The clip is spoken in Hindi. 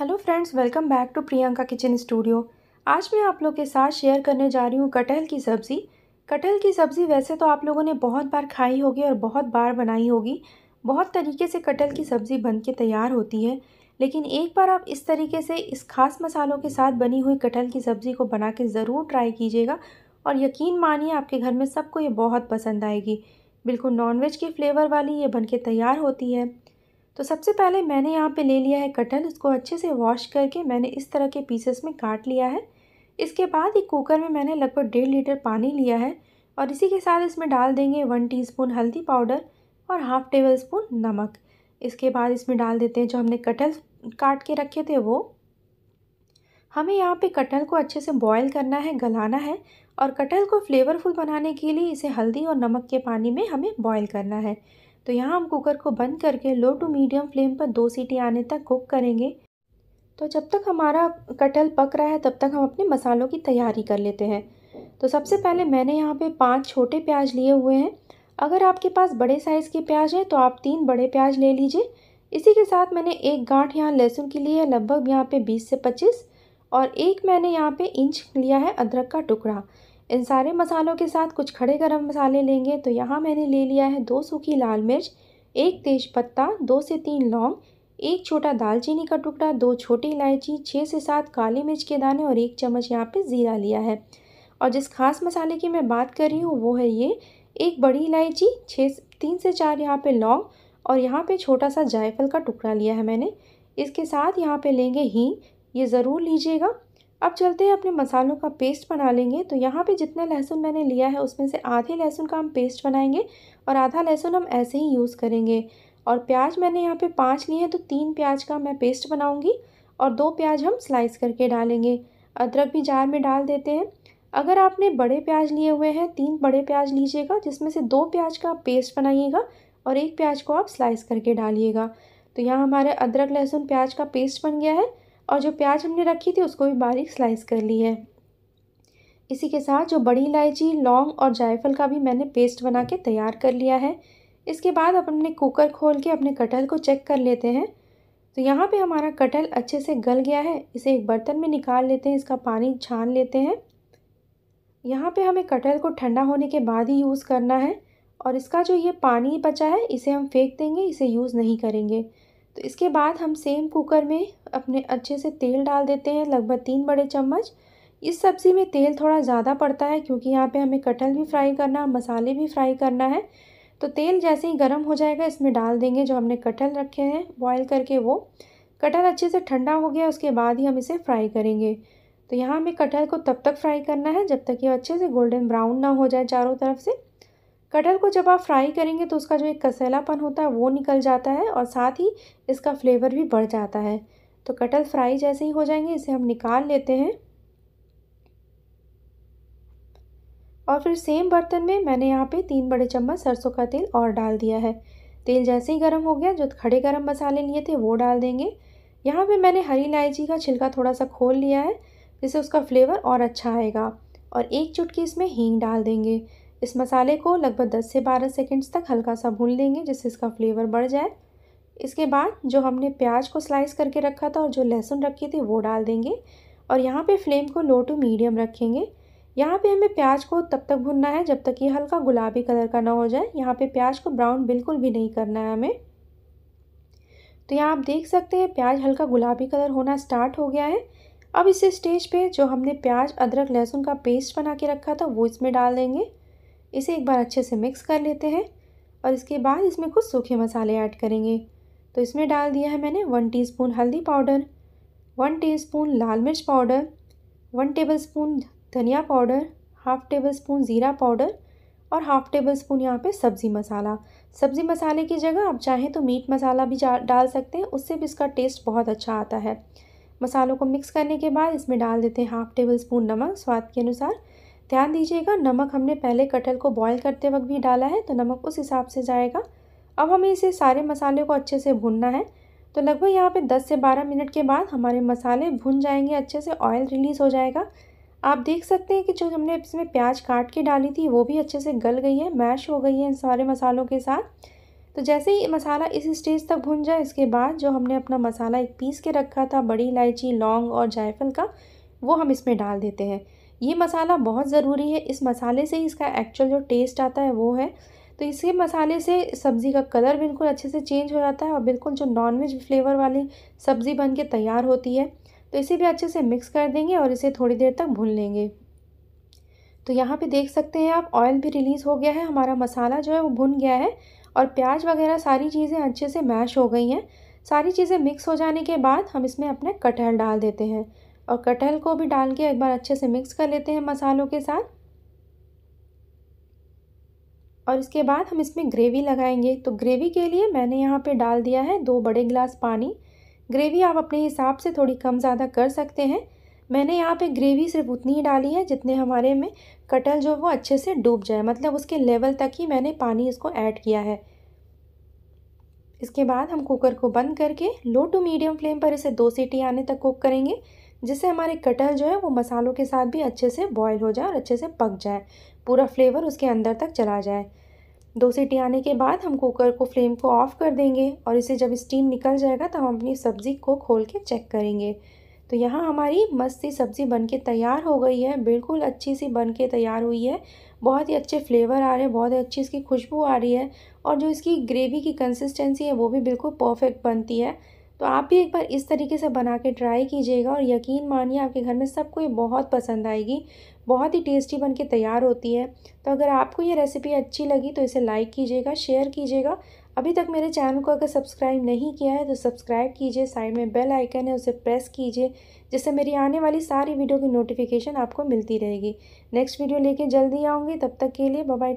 hello friends welcome back to Priyanka kitchen studio आज मैं आप लोग के साथ शेयर करने जा रही हूँ कटहल की सब्ज़ी कटहल की सब्ज़ी वैसे तो आप लोगों ने बहुत बार खाई होगी और बहुत बार बनाई होगी बहुत तरीके से कटहल की सब्ज़ी बन के तैयार होती है लेकिन एक बार आप इस तरीके से इस खास मसालों के साथ बनी हुई कटहल की सब्ज़ी को बना के ज़रूर ट्राई कीजिएगा और यकीन मानिए आपके घर में सबको ये बहुत पसंद आएगी बिल्कुल नॉनवेज के फ्लेवर वाली ये बन के तैयार होती है तो सबसे पहले मैंने यहाँ पे ले लिया है कटहल उसको अच्छे से वॉश करके मैंने इस तरह के पीसेस में काट लिया है इसके बाद एक कुकर में मैंने लगभग डेढ़ लीटर पानी लिया है और इसी के साथ इसमें डाल देंगे वन टी हल्दी पाउडर और हाफ़ टेबल स्पून नमक इसके बाद इसमें डाल देते हैं जो हमने कटहल काट के रखे थे वो हमें यहाँ पे कटहल को अच्छे से बॉईल करना है गलाना है और कटहल को फ्लेवरफुल बनाने के लिए इसे हल्दी और नमक के पानी में हमें बॉईल करना है तो यहाँ हम कुकर को बंद करके लो टू मीडियम फ्लेम पर दो सीटी आने तक कुक करेंगे तो जब तक हमारा कटहल पक रहा है तब तक हम अपने मसालों की तैयारी कर लेते हैं तो सबसे पहले मैंने यहाँ पे पांच छोटे प्याज लिए हुए हैं अगर आपके पास बड़े साइज़ के प्याज हैं तो आप तीन बड़े प्याज ले लीजिए इसी के साथ मैंने एक गांठ यहाँ लहसुन की ली है लगभग यहाँ पे 20 से 25 और एक मैंने यहाँ पे इंच लिया है अदरक का टुकड़ा इन सारे मसालों के साथ कुछ खड़े गरम मसाले लेंगे तो यहाँ मैंने ले लिया है दो सूखी लाल मिर्च एक तेज पत्ता दो से तीन लौंग एक छोटा दालचीनी का टुकड़ा दो छोटी इलायची छः से सात काली मिर्च के दाने और एक चम्मच यहाँ पे ज़ीरा लिया है और जिस खास मसाले की मैं बात कर रही हूँ वो है ये एक बड़ी इलायची छः तीन से चार यहाँ पर लौंग और यहाँ पर छोटा सा जायफल का टुकड़ा लिया है मैंने इसके साथ यहाँ पर लेंगे हींग ये ज़रूर लीजिएगा अब चलते हैं अपने मसालों का पेस्ट बना लेंगे तो यहाँ पे जितना लहसुन मैंने लिया है उसमें से आधे लहसुन का हम पेस्ट बनाएंगे और आधा लहसुन हम ऐसे ही यूज़ करेंगे और प्याज मैंने यहाँ पे पाँच लिए हैं तो तीन प्याज का मैं पेस्ट बनाऊँगी और दो प्याज हम स्लाइस करके डालेंगे अदरक भी जार में डाल देते हैं अगर आपने बड़े प्याज लिए हुए हैं तीन बड़े प्याज लीजिएगा जिसमें से दो प्याज का पेस्ट बनाइएगा और एक प्याज को आप स्लाइस करके डालिएगा तो यहाँ हमारे अदरक लहसुन प्याज का पेस्ट बन गया है और जो प्याज हमने रखी थी उसको भी बारीक स्लाइस कर ली है इसी के साथ जो बड़ी इलायची लौंग और जायफल का भी मैंने पेस्ट बना के तैयार कर लिया है इसके बाद अब हमने कुकर खोल के अपने कटहल को चेक कर लेते हैं तो यहाँ पे हमारा कटहल अच्छे से गल गया है इसे एक बर्तन में निकाल लेते हैं इसका पानी छान लेते हैं यहाँ पे हमें कटहल को ठंडा होने के बाद ही यूज़ करना है और इसका जो ये पानी बचा है इसे हम फेंक देंगे इसे यूज़ नहीं करेंगे तो इसके बाद हम सेम कुकर में अपने अच्छे से तेल डाल देते हैं लगभग तीन बड़े चम्मच इस सब्ज़ी में तेल थोड़ा ज़्यादा पड़ता है क्योंकि यहाँ पे हमें कटहल भी फ्राई करना मसाले भी फ्राई करना है तो तेल जैसे ही गर्म हो जाएगा इसमें डाल देंगे जो हमने कटहल रखे हैं बॉयल करके वो कटहल अच्छे से ठंडा हो गया उसके बाद ही हम इसे फ्राई करेंगे तो यहाँ हमें कटहल को तब तक फ्राई करना है जब तक ये अच्छे से गोल्डन ब्राउन ना हो जाए चारों तरफ से कटहल को जब आप फ्राई करेंगे तो उसका जो एक कसैलापन होता है वो निकल जाता है और साथ ही इसका फ्लेवर भी बढ़ जाता है तो कटहल फ्राई जैसे ही हो जाएंगे इसे हम निकाल लेते हैं और फिर सेम बर्तन में मैंने यहाँ पे तीन बड़े चम्मच सरसों का तेल और डाल दिया है तेल जैसे ही गर्म हो गया जो खड़े गर्म मसाले लिए थे वो डाल देंगे यहाँ पे मैंने हरी इलायची का छिलका थोड़ा सा खोल लिया है जिससे उसका फ्लेवर और अच्छा आएगा और एक चुटकी इसमें हींग डाल देंगे इस मसाले को लगभग 10 से 12 सेकंड्स तक हल्का सा भून लेंगे जिससे इसका फ्लेवर बढ़ जाए इसके बाद जो हमने प्याज को स्लाइस करके रखा था और जो लहसुन रखी थी वो डाल देंगे और यहाँ पे फ्लेम को लो टू मीडियम रखेंगे यहाँ पे हमें प्याज को तब तक भुनना है जब तक ये हल्का गुलाबी कलर का ना हो जाए यहाँ पे प्याज को ब्राउन बिल्कुल भी नहीं करना है हमें तो यहाँ आप देख सकते हैं प्याज हल्का गुलाबी कलर होना स्टार्ट हो गया है अब इस स्टेज पर जो हमने प्याज अदरक लहसुन का पेस्ट बना के रखा था वो इसमें डाल देंगे इसे एक बार अच्छे से मिक्स कर लेते हैं और इसके बाद इसमें कुछ सूखे मसाले ऐड करेंगे तो इसमें डाल दिया है मैंने वन टीस्पून हल्दी पाउडर वन टीस्पून लाल मिर्च पाउडर वन टेबलस्पून धनिया पाउडर हाफ़ टेबल स्पून ज़ीरा पाउडर और हाफ़ टेबल स्पून यहाँ पे सब्ज़ी मसाला सब्ज़ी मसाले की जगह आप चाहें तो मीट मसाला भी डाल सकते हैं उससे भी इसका टेस्ट बहुत अच्छा आता है मसालों को मिक्स करने के बाद इसमें डाल देते हैं हाफ़ टेबल स्पून नमक स्वाद के अनुसार ध्यान दीजिएगा नमक हमने पहले कटहल को बॉईल करते वक्त भी डाला है तो नमक उस हिसाब से जाएगा अब हमें इसे सारे मसाले को अच्छे से भूनना है तो लगभग यहाँ पे 10 से 12 मिनट के बाद हमारे मसाले भुन जाएंगे अच्छे से ऑयल रिलीज़ हो जाएगा आप देख सकते हैं कि जो हमने इसमें प्याज काट के डाली थी वो भी अच्छे से गल गई है मैश हो गई है इन सारे मसालों के साथ तो जैसे ही मसाला इस स्टेज तक भुन जाए इसके बाद जो हमने अपना मसाला एक पीस के रखा था बड़ी इलायची लौंग और जायफल का वो हम इसमें डाल देते हैं ये मसाला बहुत ज़रूरी है इस मसाले से ही इसका एक्चुअल जो टेस्ट आता है वो है तो इसके मसाले से सब्ज़ी का कलर बिल्कुल अच्छे से चेंज हो जाता है और बिल्कुल जो नॉनवेज फ्लेवर वाली सब्ज़ी बन के तैयार होती है तो इसे भी अच्छे से मिक्स कर देंगे और इसे थोड़ी देर तक भून लेंगे तो यहाँ पे देख सकते हैं आप ऑयल भी रिलीज़ हो गया है हमारा मसाला जो है वो भुन गया है और प्याज वगैरह सारी चीज़ें अच्छे से मैश हो गई हैं सारी चीज़ें मिक्स हो जाने के बाद हम इसमें अपने कटहल डाल देते हैं और कटहल को भी डाल के एक बार अच्छे से मिक्स कर लेते हैं मसालों के साथ और इसके बाद हम इसमें ग्रेवी लगाएंगे तो ग्रेवी के लिए मैंने यहाँ पे डाल दिया है दो बड़े गिलास पानी ग्रेवी आप अपने हिसाब से थोड़ी कम ज़्यादा कर सकते हैं मैंने यहाँ पे ग्रेवी सिर्फ उतनी ही डाली है जितने हमारे में कटल जो वो अच्छे से डूब जाए मतलब उसके लेवल तक ही मैंने पानी इसको ऐड किया है इसके बाद हम कुकर को बंद करके लो टू मीडियम फ्लेम पर इसे दो सीटी आने तक कुक करेंगे जिससे हमारे कटहल जो है वो मसालों के साथ भी अच्छे से बॉयल हो जाए और अच्छे से पक जाए पूरा फ्लेवर उसके अंदर तक चला जाए दो सीटी आने के बाद हम कुकर को फ्लेम को ऑफ़ कर देंगे और इसे जब स्टीम निकल जाएगा तो हम अपनी सब्ज़ी को खोल के चेक करेंगे तो यहाँ हमारी मस्त सी सब्ज़ी बनके तैयार हो गई है बिल्कुल अच्छी सी बनके तैयार हुई है बहुत ही अच्छे फ्लेवर आ रहे हैं बहुत ही अच्छी इसकी खुशबू आ रही है और जो इसकी ग्रेवी की कंसिस्टेंसी है वो भी बिल्कुल परफेक्ट बनती है तो आप भी एक बार इस तरीके से बना के ट्राई कीजिएगा और यकीन मानिए आपके घर में सबको ये बहुत पसंद आएगी बहुत ही टेस्टी बन के तैयार होती है तो अगर आपको ये रेसिपी अच्छी लगी तो इसे लाइक कीजिएगा शेयर कीजिएगा अभी तक मेरे चैनल को अगर सब्सक्राइब नहीं किया है तो सब्सक्राइब कीजिए साइड में बेल आइकन है उसे प्रेस कीजिए जिससे मेरी आने वाली सारी वीडियो की नोटिफिकेशन आपको मिलती रहेगी नेक्स्ट वीडियो लेके जल्दी आऊँगी तब तक के लिए बाय